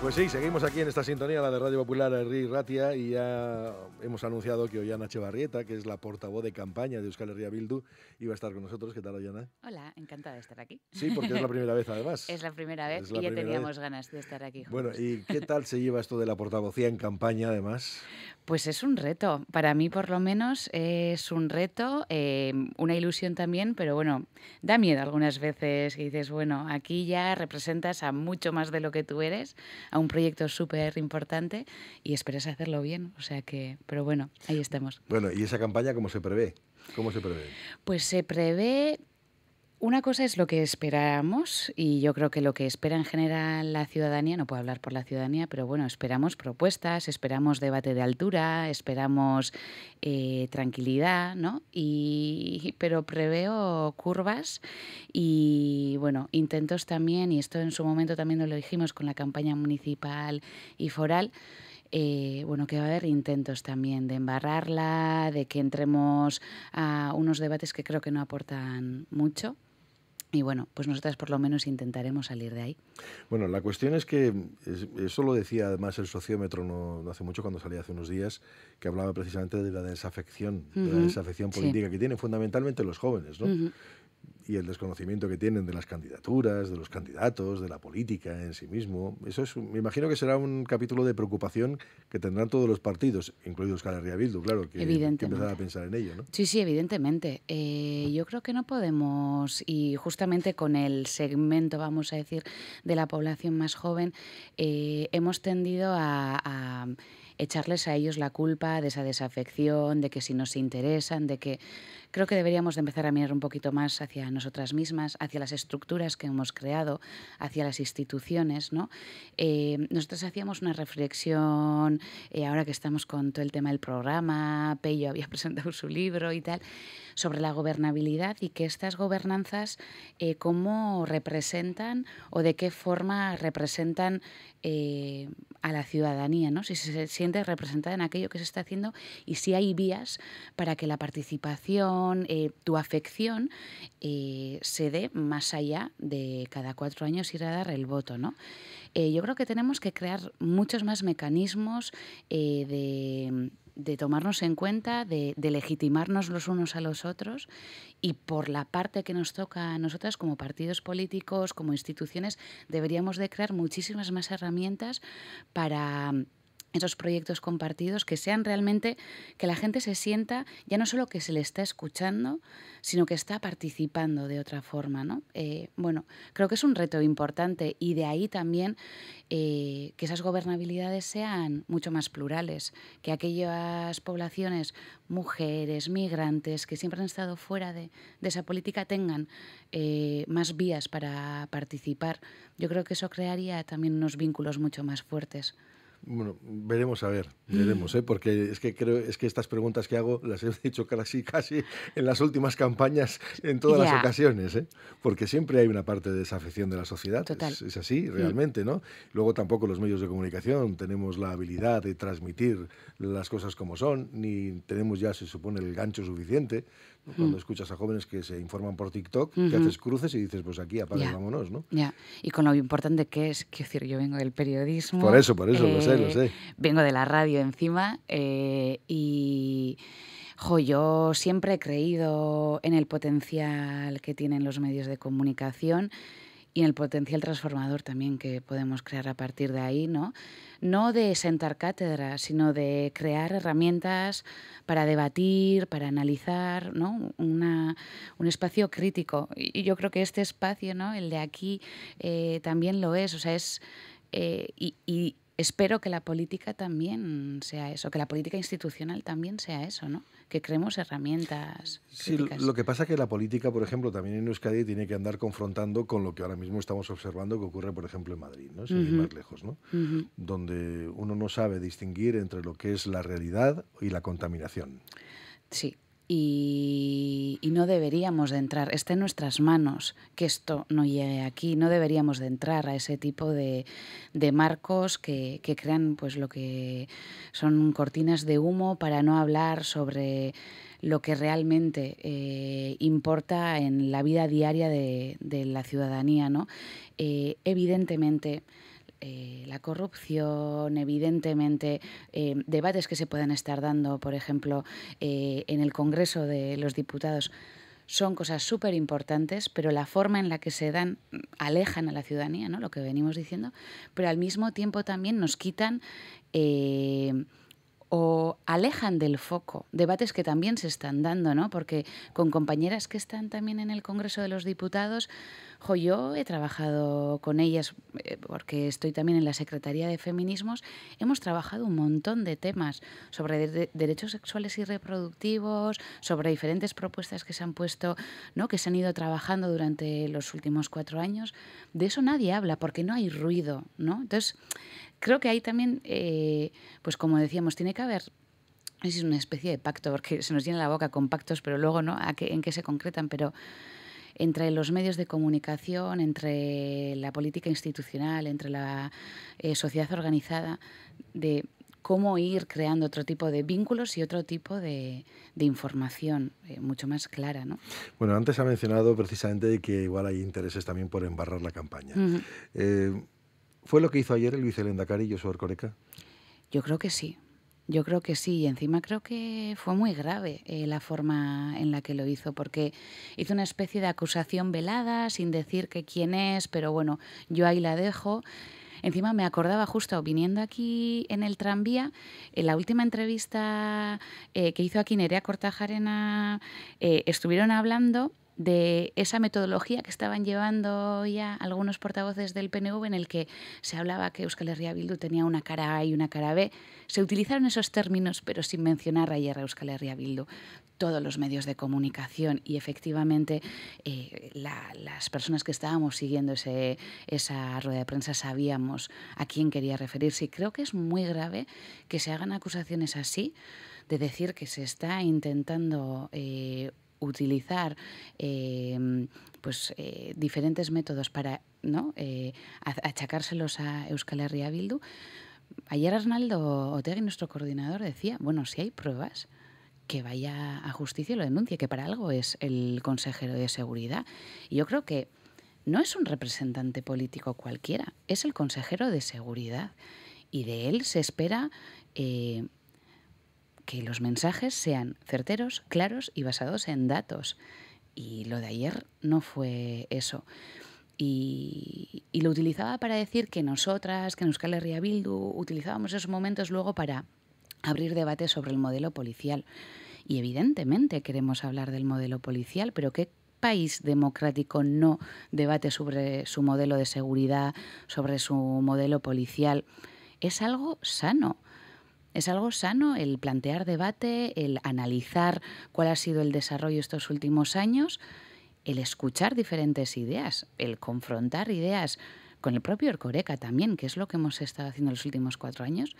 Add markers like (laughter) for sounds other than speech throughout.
Pues sí, seguimos aquí en esta sintonía, la de Radio Popular Herri Ratia, y ya hemos anunciado que Ollana Chevarrieta, que es la portavoz de campaña de Euskal Herria Bildu, iba a estar con nosotros. ¿Qué tal, Ollana? Hola, encantada de estar aquí. Sí, porque es la primera vez, además. (laughs) Es la primera vez y ya teníamos ganas de estar aquí. Bueno, ¿y qué tal se lleva esto de la portavocía en campaña, además? Pues es un reto. Para mí, por lo menos, es un reto, eh, una ilusión también, pero bueno, da miedo algunas veces y dices, bueno, aquí ya representas a mucho más de lo que tú eres a un proyecto súper importante y esperas hacerlo bien. O sea que, pero bueno, ahí estamos. Bueno, ¿y esa campaña cómo se prevé? ¿Cómo se prevé? Pues se prevé una cosa es lo que esperamos y yo creo que lo que espera en general la ciudadanía, no puedo hablar por la ciudadanía, pero bueno, esperamos propuestas, esperamos debate de altura, esperamos eh, tranquilidad, ¿no? Y, pero preveo curvas y bueno, intentos también, y esto en su momento también lo dijimos con la campaña municipal y foral, eh, bueno, que va a haber intentos también de embarrarla, de que entremos a unos debates que creo que no aportan mucho. Y bueno, pues nosotras por lo menos intentaremos salir de ahí. Bueno, la cuestión es que, eso lo decía además el sociómetro no, hace mucho cuando salía hace unos días, que hablaba precisamente de la desafección, de la desafección política que tienen fundamentalmente los jóvenes, ¿no? y el desconocimiento que tienen de las candidaturas, de los candidatos, de la política en sí mismo. Eso es, me imagino que será un capítulo de preocupación que tendrán todos los partidos, incluidos Euskal Herria claro, que, que empezar a pensar en ello. Sí, sí, evidentemente. Eh, yo creo que no podemos, y justamente con el segmento, vamos a decir, de la población más joven, eh, hemos tendido a, a echarles a ellos la culpa de esa desafección, de que si nos interesan, de que creo que deberíamos de empezar a mirar un poquito más hacia nosotras mismas, hacia las estructuras que hemos creado, hacia las instituciones. ¿no? Eh, nosotros hacíamos una reflexión, eh, ahora que estamos con todo el tema del programa, Pello había (laughs) presentado su libro y tal, sobre la gobernabilidad y que estas gobernanzas, eh, cómo representan o de qué forma representan a la ciudadanía, ¿no? si se siente representada en aquello que se está haciendo y si hay vías para que la participación, eh, tu afección, eh, se dé más allá de cada cuatro años ir a dar el voto. ¿no? Eh, yo creo que tenemos que crear muchos más mecanismos de tomarnos en cuenta, de, de, legitimarnos los unos a los otros y por la parte que nos toca a nosotras como partidos políticos, como instituciones, deberíamos de crear muchísimas más herramientas para esos proyectos compartidos que sean realmente que la gente se sienta ya no solo que se le está escuchando, sino que está participando de otra forma, ¿no? Eh, bueno, creo que es un reto importante y de ahí también eh, que esas gobernabilidades sean mucho más plurales, que aquellas poblaciones, mujeres, migrantes, que siempre han estado fuera de, de esa política tengan eh, más vías para participar. Yo creo que eso crearía también unos vínculos mucho más fuertes. Bueno, veremos a ver, veremos, ¿eh? porque es que creo es que estas preguntas que hago las he hecho (laughs) casi casi en las últimas campañas en todas las ocasiones, ¿eh? porque siempre hay una parte de desafección de la sociedad, Es, es, así mm. realmente, ¿no? Luego tampoco los medios de comunicación tenemos la habilidad de transmitir las cosas como son, ni tenemos ya se supone el gancho suficiente, cuando mm. escuchas a jóvenes que se informan por TikTok, que haces cruces y dices, pues aquí apaga vámonos, ¿no? Ya, y con lo importante que es, quiero decir, yo vengo del periodismo. Por eso, por eso, lo sé, lo eh, sé. Vengo de la radio encima eh, y... Jo, yo siempre he creído en el potencial que tienen los medios de comunicación y en el potencial transformador también que podemos crear a partir de ahí, ¿no? No de sentar cátedra, sino de crear herramientas para debatir, para analizar, ¿no? Una, un espacio crítico. Y yo creo que este espacio, ¿no? El de aquí eh, también lo es, o sea, es... Eh, y, espero que la política también sea eso, que la política institucional también sea eso, ¿no? Que creemos herramientas. Sí, lo que pasa es que la política, por ejemplo, también en Euskadi tiene que andar confrontando con lo que ahora mismo estamos observando que ocurre, por ejemplo, en Madrid, ¿no? más lejos, ¿no? Donde uno no sabe distinguir entre lo que es la realidad y la contaminación. Sí, y, no deberíamos de entrar, está en nuestras manos que esto no llegue aquí, no deberíamos de entrar a ese tipo de, de marcos que, crean pues lo que son cortinas de humo para no hablar sobre lo que realmente eh, importa en la vida diaria de, la ciudadanía. ¿no? Eh, evidentemente, eh, la corrupción, evidentemente, eh, debates que se puedan estar dando, por ejemplo, eh, en el Congreso de los Diputados, son cosas súper importantes, pero la forma en la que se dan alejan a la ciudadanía, ¿no? lo que venimos diciendo, pero al mismo tiempo también nos quitan o alejan del foco debates que también se están dando, ¿no? Porque con compañeras que están también en el Congreso de los Diputados, yo he trabajado con ellas, eh, porque estoy también en la Secretaría de Feminismos, hemos trabajado un montón de temas sobre derechos sexuales y reproductivos, sobre diferentes propuestas que se han puesto, ¿no? que se han ido trabajando durante los últimos cuatro años. De eso nadie habla, porque no hay ruido, ¿no? Entonces, creo que ahí también, eh, pues como decíamos, tiene que haber es una especie de pacto, porque se nos llena la boca con pactos, pero luego no, en qué se concretan, pero entre los medios de comunicación, entre la política institucional, entre la eh, sociedad organizada, de cómo ir creando otro tipo de vínculos y otro tipo de, información eh, mucho más clara. ¿no? Bueno, antes ha mencionado precisamente que igual hay intereses también por embarrar la campaña. Eh, ¿Fue lo que hizo ayer el y Josué Coreca? Yo creo que sí. Yo creo que sí, y encima creo que fue muy grave eh, la forma en la que lo hizo, porque hizo una especie de acusación velada, sin decir que quién es, pero bueno, yo ahí la dejo. Encima me acordaba justo viniendo aquí en el tranvía, en la última entrevista eh, que hizo aquí Nerea Cortajarena, eh, estuvieron hablando de esa metodología que estaban llevando ya algunos portavoces del PNV en el que se hablaba que Euskal Herria Bildu tenía una cara A y una cara B. Se utilizaron esos términos, pero sin mencionar ayer a Euskal Herria Bildu. Todos los medios de comunicación y efectivamente eh, las personas que estábamos siguiendo ese, esa rueda de prensa sabíamos a quién quería referirse. Y creo que es muy grave que se hagan acusaciones así de decir que se está intentando eh, utilizar em, pues, eh, diferentes métodos para ¿no? Eh, achacárselos a Euskal Herria Bildu. Ayer Arnaldo Otegui, nuestro coordinador, decía, bueno, si hay pruebas, que vaya a justicia y lo denuncie, que para algo es el consejero de seguridad. Y yo creo que no es un representante político cualquiera, es el consejero de seguridad. Y de él se espera eh, que los mensajes sean certeros, claros y basados en datos. Y lo de ayer no fue eso. Y, lo utilizaba para decir que nosotras, que en Euskal Herria Bildu, utilizábamos esos momentos luego para abrir debates sobre el modelo policial. Y evidentemente queremos hablar del modelo policial, pero ¿qué país democrático no debate sobre su modelo de seguridad, sobre su modelo policial? Es algo sano. ¿Es algo sano el plantear debate, el analizar cuál ha sido el desarrollo estos últimos años, el escuchar diferentes ideas, el confrontar ideas con el propio Ercoreca también, que es lo que hemos estado haciendo los últimos cuatro años?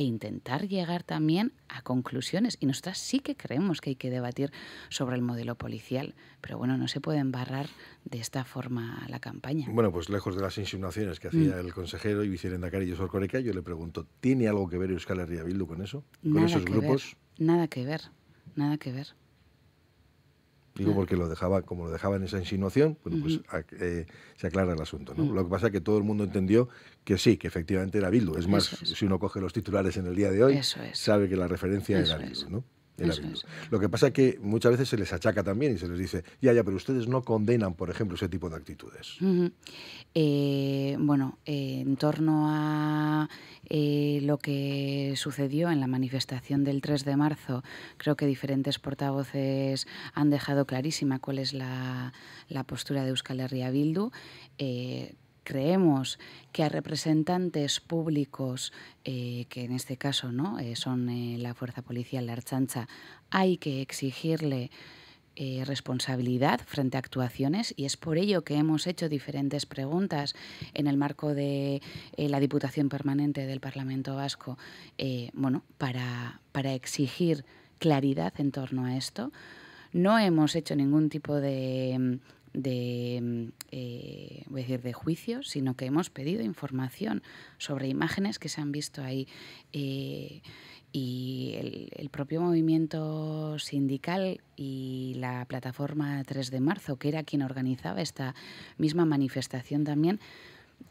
e intentar llegar también a conclusiones. Y nosotras sí que creemos que hay que debatir sobre el modelo policial, pero bueno, no se puede embarrar de esta forma la campaña. Bueno, pues lejos de las insinuaciones que hacía mm. el consejero y vicerendacari José Coreca, yo le pregunto, ¿tiene algo que ver Euskal Herria Bildu con eso? ¿Con esos grupos? nada que ver, nada que ver. Digo ah. porque lo dejaba, como lo dejaba en esa insinuación, pues eh, se aclara el asunto. Mm. Lo que pasa es que todo el mundo entendió que sí, que efectivamente era Bildu. Es más, si uno coge los titulares en el día de hoy, sabe que la referencia era Bildu. Lo que pasa es que muchas veces se les achaca también y se les dice, ya, ya, pero ustedes no condenan, por ejemplo, ese tipo de actitudes. Eh, bueno, eh, en torno a eh, lo que sucedió en la manifestación del 3 de marzo, creo que diferentes portavoces han dejado clarísima cuál es la, la postura de Euskal Herria Bildu creemos que a representantes públicos, eh, que en este caso ¿no? Eh, son eh, la fuerza policial, la archancha, hay que exigirle responsabilidad frente a actuaciones y es por ello que hemos hecho diferentes preguntas en el marco de la Diputación Permanente del Parlamento Vasco bueno, para, para exigir claridad en torno a esto. No hemos hecho ningún tipo de de, mm, eh, decir, de juicio, sino que hemos pedido información sobre imágenes que se han visto ahí. Eh, y el, propio movimiento sindical y la plataforma 3 de marzo, que era quien organizaba esta misma manifestación también,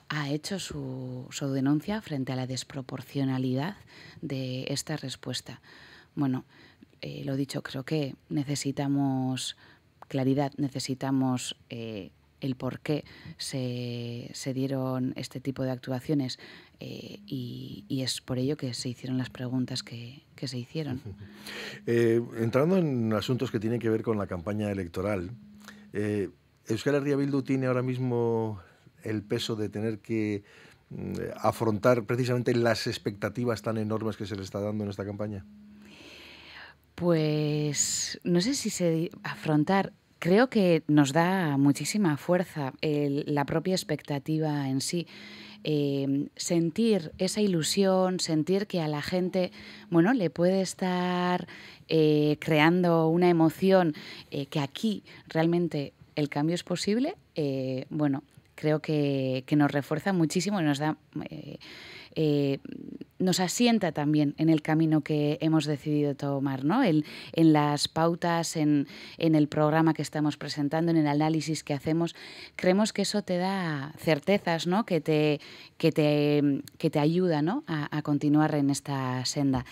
ha hecho su, su denuncia frente a la desproporcionalidad de esta respuesta. Bueno, eh, lo dicho, creo que necesitamos claridad, necesitamos eh, el por qué se, dieron este tipo de actuaciones eh, y, es por ello que se hicieron las preguntas que, se hicieron. Eh, entrando en asuntos que tienen que ver con la campaña electoral, eh, Euskal Bildu tiene ahora mismo el peso de tener que mm, afrontar precisamente las expectativas tan enormes que se le está dando en esta campaña. Pues no sé si se afrontar. Creo que nos da muchísima fuerza la propia expectativa en sí. Em, sentir esa ilusión, sentir que a la gente, bueno, le puede estar eh, creando una emoción eh, que aquí realmente el cambio es posible, eh, bueno, creo que, que, nos refuerza muchísimo y nos da eh, nos asienta también en el camino que hemos decidido tomar, ¿no? en, en las pautas, en, el programa que estamos presentando, en el análisis que hacemos. Creemos que eso te da certezas, ¿no? que, te, que, te, que te ayuda a, a continuar en esta senda.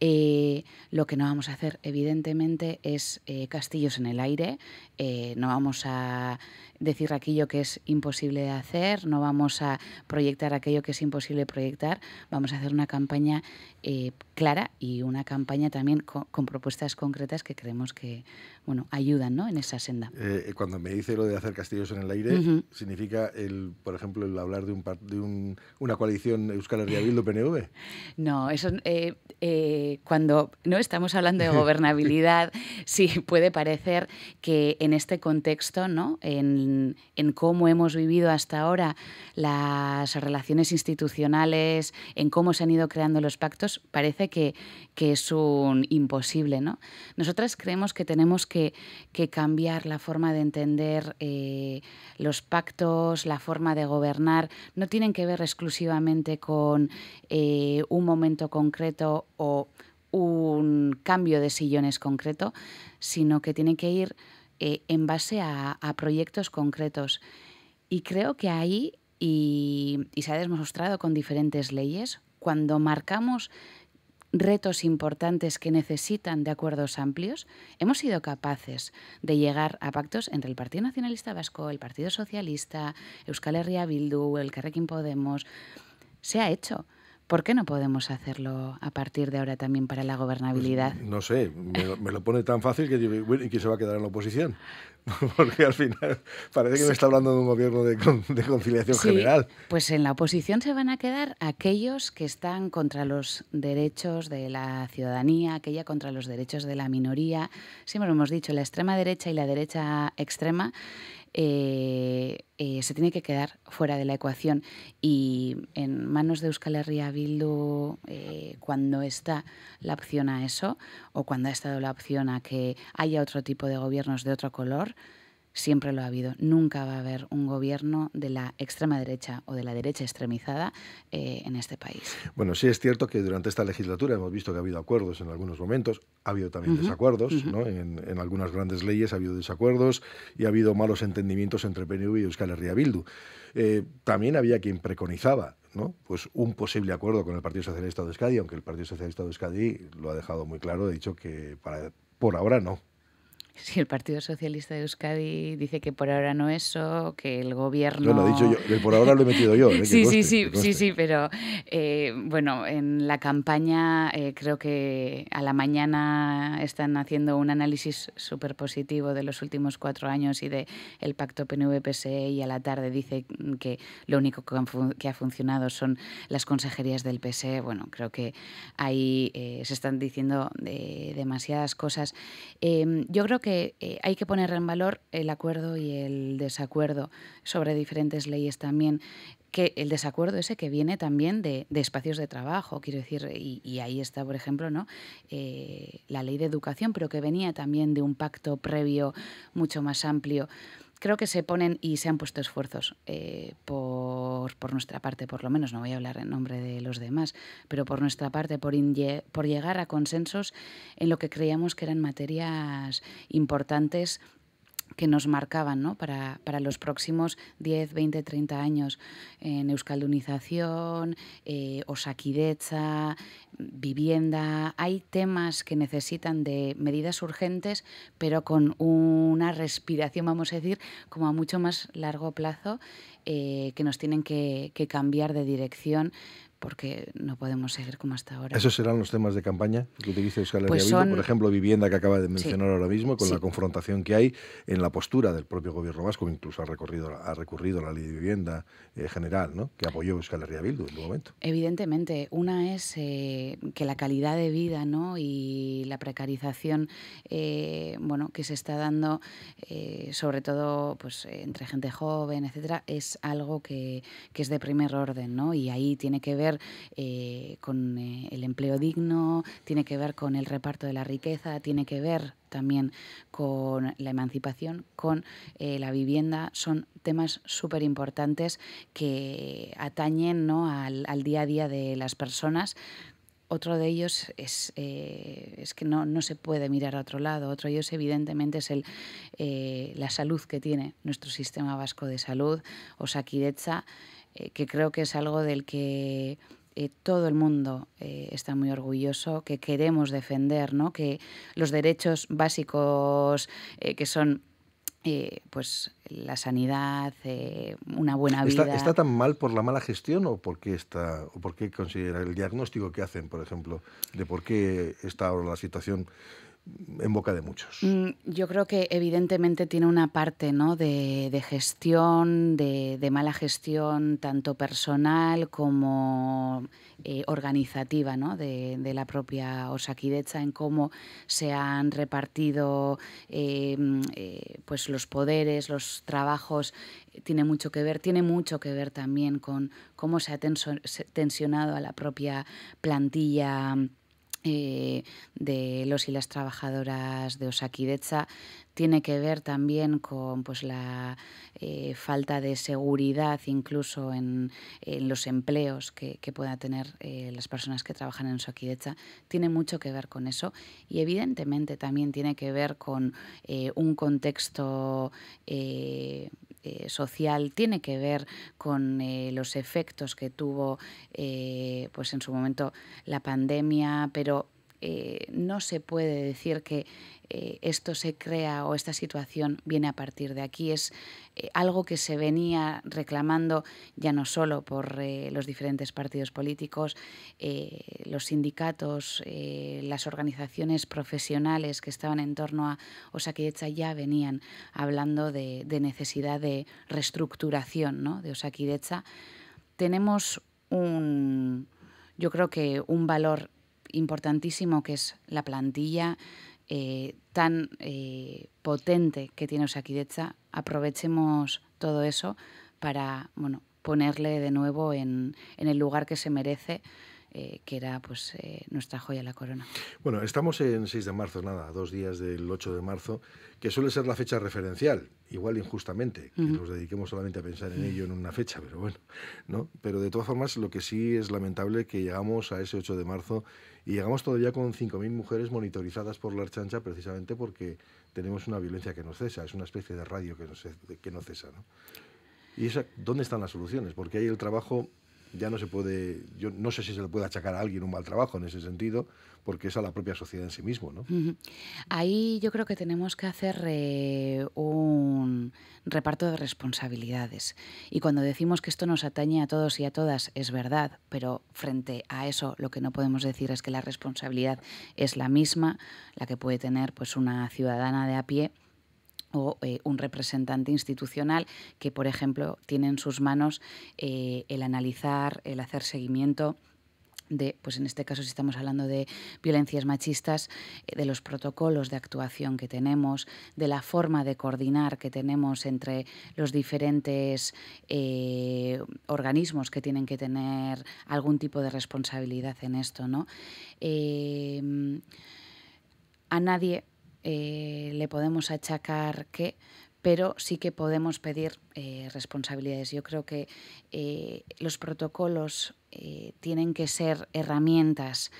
Eh, lo que no vamos a hacer, evidentemente, es eh, castillos en el aire. Eh, no vamos a decir aquello que es imposible de hacer, no vamos a proyectar aquello que es imposible proyectar. Vamos a hacer una campaña clara y una campaña también con, propuestas concretas que creemos que bueno, ayudan en esa senda. cuando me dice lo de hacer castillos en el aire, significa, el, por ejemplo, el hablar de, un, de un, una coalición Euskal Herria Bildu-PNV. No, eso... Eh, cuando no estamos hablando de gobernabilidad, (laughs) sí puede parecer que en este contexto, ¿no? en, cómo hemos vivido hasta ahora las relaciones institucionales, en cómo se han ido creando los pactos, parece que, es un imposible. ¿no? Nosotras creemos que tenemos que, cambiar la forma de entender eh, los pactos, la forma de gobernar. No tienen que ver exclusivamente con eh, un momento concreto o un cambio de sillones concreto, sino que tiene que ir eh, en base a, proyectos concretos. Y creo que ahí, y, y se ha demostrado con diferentes leyes, cuando marcamos retos importantes que necesitan de acuerdos amplios, hemos sido capaces de llegar a pactos entre el Partido Nacionalista Vasco, el Partido Socialista, Euskal Herria Bildu, el Carrequín Podemos. Se ha hecho. ¿Por qué no podemos hacerlo a partir de ahora también para la pues gobernabilidad? no sé, me, lo, pone tan fácil que digo, ¿y quién se va a quedar en la oposición? (laughs) Porque al final parece que me está hablando de un gobierno de, conciliación general. Pues en la oposición se van a quedar aquellos que están contra los derechos de la ciudadanía, aquella contra los derechos de la minoría. Siempre lo hemos dicho, la extrema derecha y la derecha extrema eh, eh, se tiene que quedar fuera de la ecuación. Y en manos de Euskal Herria Bildu, eh, cuando está la opción a eso, o cuando ha estado la opción a que haya otro tipo de gobiernos de otro color, siempre lo ha habido. Nunca va a haber un gobierno de la extrema derecha o de la derecha extremizada eh, en este país. Bueno, sí es cierto que durante esta legislatura hemos visto que ha habido acuerdos en algunos momentos, ha habido también desacuerdos, ¿no? en, algunas grandes leyes ha habido desacuerdos y ha habido malos entendimientos entre PNV y Euskal Herria Bildu. Eh, también había quien preconizaba ¿no? pues un posible acuerdo con el Partido Socialista de Euskadi, aunque el Partido Socialista de Euskadi lo ha dejado muy claro, ha dicho que para, por ahora no, (laughs) si el Partido Socialista de Euskadi dice que por ahora no eso, que el gobierno... lo he dicho yo, por ahora lo he metido yo. ¿eh? (laughs) sí, sí, sí, sí, sí, pero eh, bueno, en la campaña eh, creo que a la mañana están haciendo un análisis súper positivo de los últimos cuatro años y de el pacto PNV-PSE y a la tarde dice que lo único que, que, ha funcionado son las consejerías del PSE. Bueno, creo que ahí se están diciendo demasiadas cosas. Em, yo creo que eh, hay que poner en valor el acuerdo y el desacuerdo sobre diferentes leyes también que el desacuerdo ese que viene también de, espacios de trabajo, quiero decir, y, ahí está, por ejemplo, eh, la ley de educación, pero que venía también de un pacto previo mucho más amplio creo que se ponen y se han puesto esfuerzos eh, por, nuestra parte, por lo menos, no voy a hablar en nombre de los demás, pero por nuestra parte, por, por llegar a consensos en lo que creíamos que eran materias importantes que nos marcaban para, los próximos 10, 20, 30 años en euskaldunización, eh, osakidecha, vivienda. Hay temas que necesitan de medidas urgentes, pero con una respiración, vamos a decir, como a mucho más largo plazo, eh, que nos tienen que, que cambiar de dirección porque no podemos seguir como hasta ahora. ¿Esos serán los temas de campaña que utiliza Euskal Herria pues son... Por ejemplo, vivienda que acaba de mencionar ahora mismo, con la confrontación que hay en la postura del propio gobierno vasco, incluso ha, recorrido, ha recurrido la ley de vivienda eh, general, ¿no? que apoyó Euskal Herria Bildu en un momento. Evidentemente, una es eh, que la calidad de vida ¿no? y la precarización eh, bueno, que se está dando, sobre todo pues, entre gente joven, etcétera, es algo que, que es de primer orden ¿no? y ahí tiene que ver eh, con eh, el empleo digno, tiene que ver con el reparto de la riqueza, tiene que ver también con la emancipación, con eh, la vivienda, son temas súper importantes que atañen al, al día a día de las personas, otro de ellos es, eh, que no, se puede mirar a otro lado. Otro de ellos, evidentemente, es el, eh, la salud que tiene nuestro sistema vasco de salud, o eh, que creo que es algo del que todo el mundo está muy orgulloso, que queremos defender, que los derechos básicos que son eh, pues la sanidad, eh, una buena vida. ¿Está, tan mal por la mala gestión o por está, o por qué considera el diagnóstico que hacen, por ejemplo, de por qué está ahora la situación en boca de muchos. Mm, yo creo que evidentemente tiene una parte de, gestión, de, mala gestión, tanto personal como eh, organizativa de, la propia Osakidecha en cómo se han repartido eh, mm, eh, pues los poderes, los trabajos. Tiene mucho que ver, tiene mucho que ver también con cómo se ha tensionado a la propia plantilla eh, de los y las trabajadoras de Osakidecha tiene que ver también con pues, la eh, falta de seguridad incluso en, los empleos que, que puedan tener eh, las personas que trabajan en Osakidecha. Tiene mucho que ver con eso y evidentemente también tiene que ver con un contexto eh, social tiene que ver con eh, los efectos que tuvo eh, pues en su momento la pandemia, pero eh, no se puede decir que eh, esto se crea o esta situación viene a partir de aquí. Es eh, algo que se venía reclamando ya no solo por los diferentes partidos políticos, los sindicatos, las organizaciones profesionales que estaban en torno a Osakidecha ya venían hablando de, necesidad de reestructuración ¿no? de Osakidecha. Tenemos un, yo creo que un valor importantísimo que es la plantilla eh, tan eh, potente que tiene Osakidecha, aprovechemos todo eso para bueno, ponerle de nuevo en, en el lugar que se merece eh, que era pues, eh, nuestra joya la corona. Bueno, estamos en 6 de marzo, nada, dos días del 8 de marzo, que suele ser la fecha referencial, igual injustamente, que nos dediquemos solamente a pensar en ello en una fecha, pero bueno, ¿no? Pero de todas formas, lo que sí es lamentable que llegamos a ese 8 de marzo y llegamos todavía con 5.000 mujeres monitorizadas por la Archancha precisamente porque tenemos una violencia que no cesa, es una especie de radio que no que no cesa, ¿no? ¿Y esa, dónde están las soluciones? Porque hay el trabajo ya no se puede, yo no sé si se le puede achacar a alguien un mal trabajo en ese sentido, porque es a la propia sociedad en sí mismo. ¿no? Ahí yo creo que tenemos que hacer eh, un reparto de responsabilidades. Y cuando decimos que esto nos atañe a todos y a todas, es verdad, pero frente a eso lo que no podemos decir es que la responsabilidad es la misma, la que puede tener pues, una ciudadana de a pie o eh, un representante institucional que, por ejemplo, tiene en sus manos eh, el analizar, el hacer seguimiento de, pues en este caso si estamos hablando de violencias machistas, eh, de los protocolos de actuación que tenemos, de la forma de coordinar que tenemos entre los diferentes organismos que tienen que tener algún tipo de responsabilidad en esto, ¿no? a nadie eh, le podemos achacar qué, pero sí que podemos pedir eh, responsabilidades. Yo creo que eh, los protocolos tienen que ser herramientas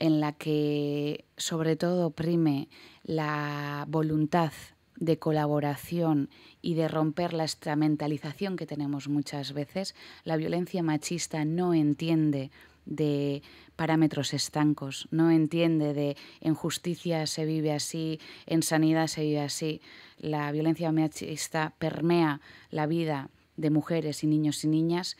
en la que sobre todo prime la voluntad de colaboración y de romper la estamentalización que tenemos muchas veces. La violencia machista no entiende de parámetros estancos, no entiende de en justicia se vive así, en sanidad se vive así. La violencia machista permea la vida de mujeres y niños y niñas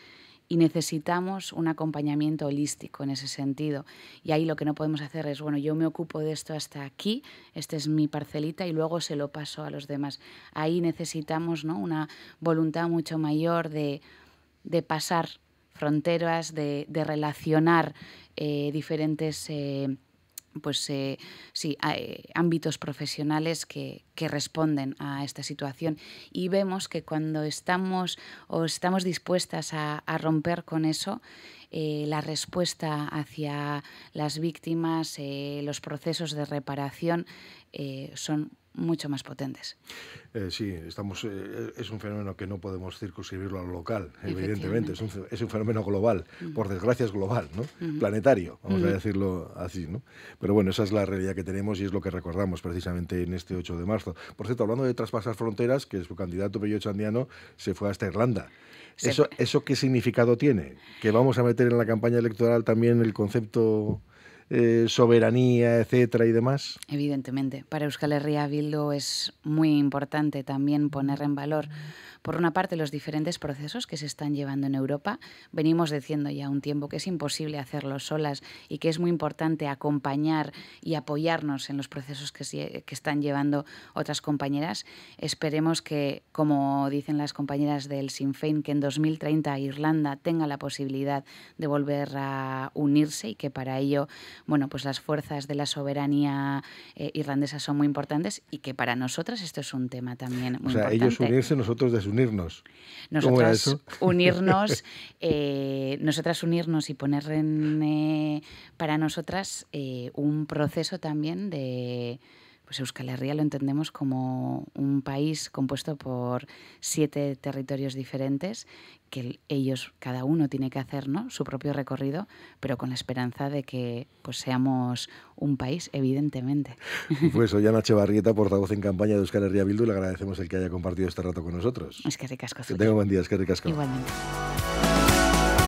y necesitamos un acompañamiento holístico en ese sentido. Y ahí lo que no podemos hacer es, bueno, yo me ocupo de esto hasta aquí, esta es mi parcelita y luego se lo paso a los demás. Ahí necesitamos ¿no? una voluntad mucho mayor de, de pasar fronteras, de, relacionar eh, diferentes eh, pues, eh, ámbitos profesionales que, responden a esta situación. Y vemos que cuando estamos o estamos dispuestas a, a romper con eso, la respuesta hacia las víctimas, los procesos de reparación son mucho más potentes. Eh, sí, estamos, eh, es un fenómeno que no podemos circunscribirlo a lo local, evidentemente, es un, fenómeno global, por desgracia es global, ¿no? planetario, vamos a decirlo así. ¿no? Pero bueno, esa es la realidad que tenemos y es lo que recordamos precisamente en este 8 de marzo. Por cierto, hablando de traspasar fronteras, que su candidato pello Chandiano se fue hasta Irlanda. ¿Eso, ¿Eso qué significado tiene? ¿Que vamos a meter en la campaña electoral también el concepto eh, soberanía, etcétera y demás? Evidentemente, para Euskal Herria Bildu es muy importante también poner en valor, por una parte, los diferentes procesos que se están llevando en Europa. Venimos diciendo ya un tiempo que es imposible hacerlo solas y que es muy importante acompañar y apoyarnos en los procesos que, que están llevando otras compañeras. Esperemos que, como dicen las compañeras del Sinn Féin, que en 2030 Irlanda tenga la posibilidad de volver a unirse y que para ello bueno, pues las fuerzas de la soberanía eh, irlandesa son muy importantes y que para nosotras esto es un tema también muy o sea, ellos unirse, nosotros desunirnos. Nosotras unirnos, (laughs) eh, nosotras unirnos y poner en, eh, para nosotras un proceso también de pues Euskal Herria lo entendemos como un país compuesto por siete territorios diferentes que ellos, cada uno tiene que hacer su propio recorrido, pero con la esperanza de que pues, seamos un país, evidentemente. (laughs) Pues soy Ana Chevarrieta, portavoz en campaña de Euskal Herria Bildu, le agradecemos el que haya compartido este rato con nosotros. Es que ricasco. Que tenga buen día, es que ricasco. Igualmente.